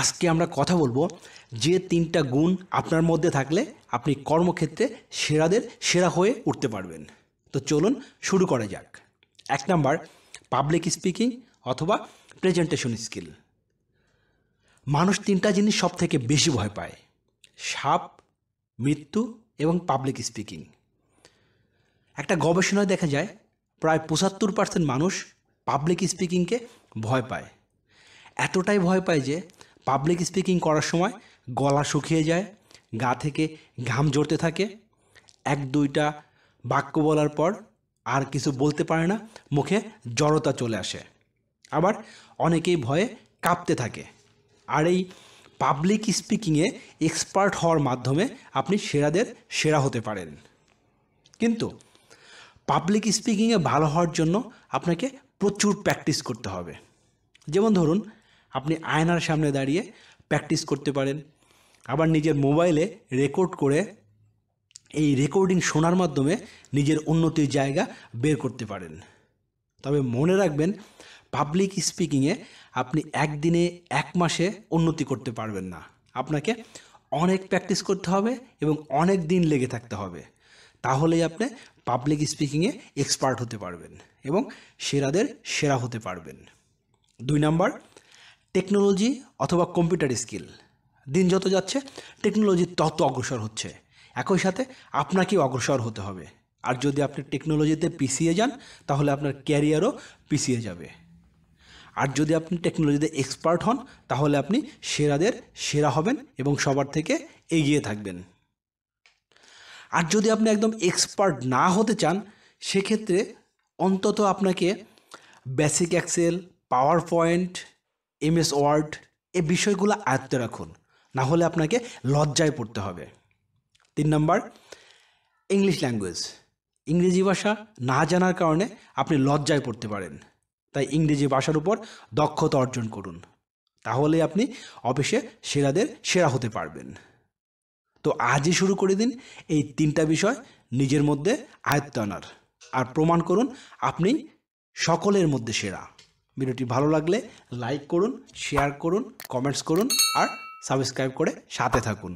আজকে আমরা কথা বলবো যে তিনটা গুণ আপনার মধ্যে থাকলে আপনি কর্মক্ষেত্রে সেরাদের সেরা হয়ে উঠতে পারবেন তো চলুন শুরু করা যাক এক নাম্বার পাবলিক স্পিকিং অথবা প্রেজেন্টেশন স্কিল মানুষ তিনটা জিনিস সব থেকে বেশি ভয় পায় সাপ মৃত্যু এবং পাবলিক স্পিকিং একটা গবেষণায় দেখা যায় প্রায় পঁচাত্তর পার্সেন্ট মানুষ পাবলিক স্পিকিংকে ভয় পায় এতটাই ভয় পায় যে পাবলিক স্পিকিং করার সময় গলা শুকিয়ে যায় গা থেকে ঘাম জড়তে থাকে এক দুইটা বাক্য বলার পর আর কিছু বলতে পারে না মুখে জড়তা চলে আসে আবার অনেকেই ভয়ে কাঁপতে থাকে আর এই পাবলিক স্পিকিংয়ে এক্সপার্ট হওয়ার মাধ্যমে আপনি সেরাদের সেরা হতে পারেন কিন্তু পাবলিক স্পিকিংয়ে ভালো হওয়ার জন্য আপনাকে প্রচুর প্র্যাকটিস করতে হবে যেমন ধরুন আপনি আয়নার সামনে দাঁড়িয়ে প্র্যাকটিস করতে পারেন আবার নিজের মোবাইলে রেকর্ড করে এই রেকর্ডিং শোনার মাধ্যমে নিজের উন্নতির জায়গা বের করতে পারেন তবে মনে রাখবেন পাবলিক স্পিকিংয়ে আপনি একদিনে এক মাসে উন্নতি করতে পারবেন না আপনাকে অনেক প্র্যাকটিস করতে হবে এবং অনেক দিন লেগে থাকতে হবে তাহলেই আপনি পাবলিক স্পিকিংয়ে এক্সপার্ট হতে পারবেন এবং সেরাদের সেরা হতে পারবেন দুই নাম্বার টেকনোলজি অথবা কম্পিউটার স্কিল দিন যত যাচ্ছে টেকনোলজি তত অগ্রসর হচ্ছে একই সাথে আপনাকেও অগ্রসর হতে হবে আর যদি আপনি টেকনোলজিতে পিছিয়ে যান তাহলে আপনার ক্যারিয়ারও পিছিয়ে যাবে আর যদি আপনি টেকনোলজিতে এক্সপার্ট হন তাহলে আপনি সেরাদের সেরা হবেন এবং সবার থেকে এগিয়ে থাকবেন আর যদি আপনি একদম এক্সপার্ট না হতে চান সেক্ষেত্রে অন্তত আপনাকে basic Excel PowerPoint MS Word এ বিষয়গুলো আয়ত্তে রাখুন না হলে আপনাকে লজ্জায় পড়তে হবে তিন নম্বর ইংলিশ ল্যাঙ্গুয়েজ ইংরেজি ভাষা না জানার কারণে আপনি লজ্জায় পড়তে পারেন তাই ইংরেজি ভাষার উপর দক্ষতা অর্জন করুন তাহলে আপনি অফিসে সেরাদের সেরা হতে পারবেন তো আজই শুরু করে দিন এই তিনটা বিষয় নিজের মধ্যে আয়ত্ত আনার আর প্রমাণ করুন আপনি সকলের মধ্যে সেরা ভিডিওটি ভালো লাগলে লাইক করুন শেয়ার করুন কমেন্টস করুন আর সাবস্ক্রাইব করে সাথে থাকুন